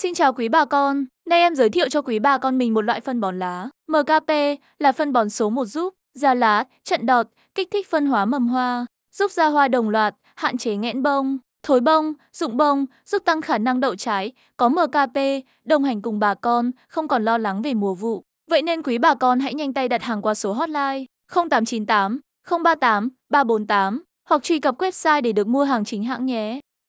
Xin chào quý bà con, nay em giới thiệu cho quý bà con mình một loại phân bón lá. MKP là phân bón số 1 giúp, ra lá, trận đọt, kích thích phân hóa mầm hoa, giúp ra hoa đồng loạt, hạn chế nghẽn bông, thối bông, rụng bông, giúp tăng khả năng đậu trái. Có MKP, đồng hành cùng bà con, không còn lo lắng về mùa vụ. Vậy nên quý bà con hãy nhanh tay đặt hàng qua số hotline 0898 038 348 hoặc truy cập website để được mua hàng chính hãng nhé.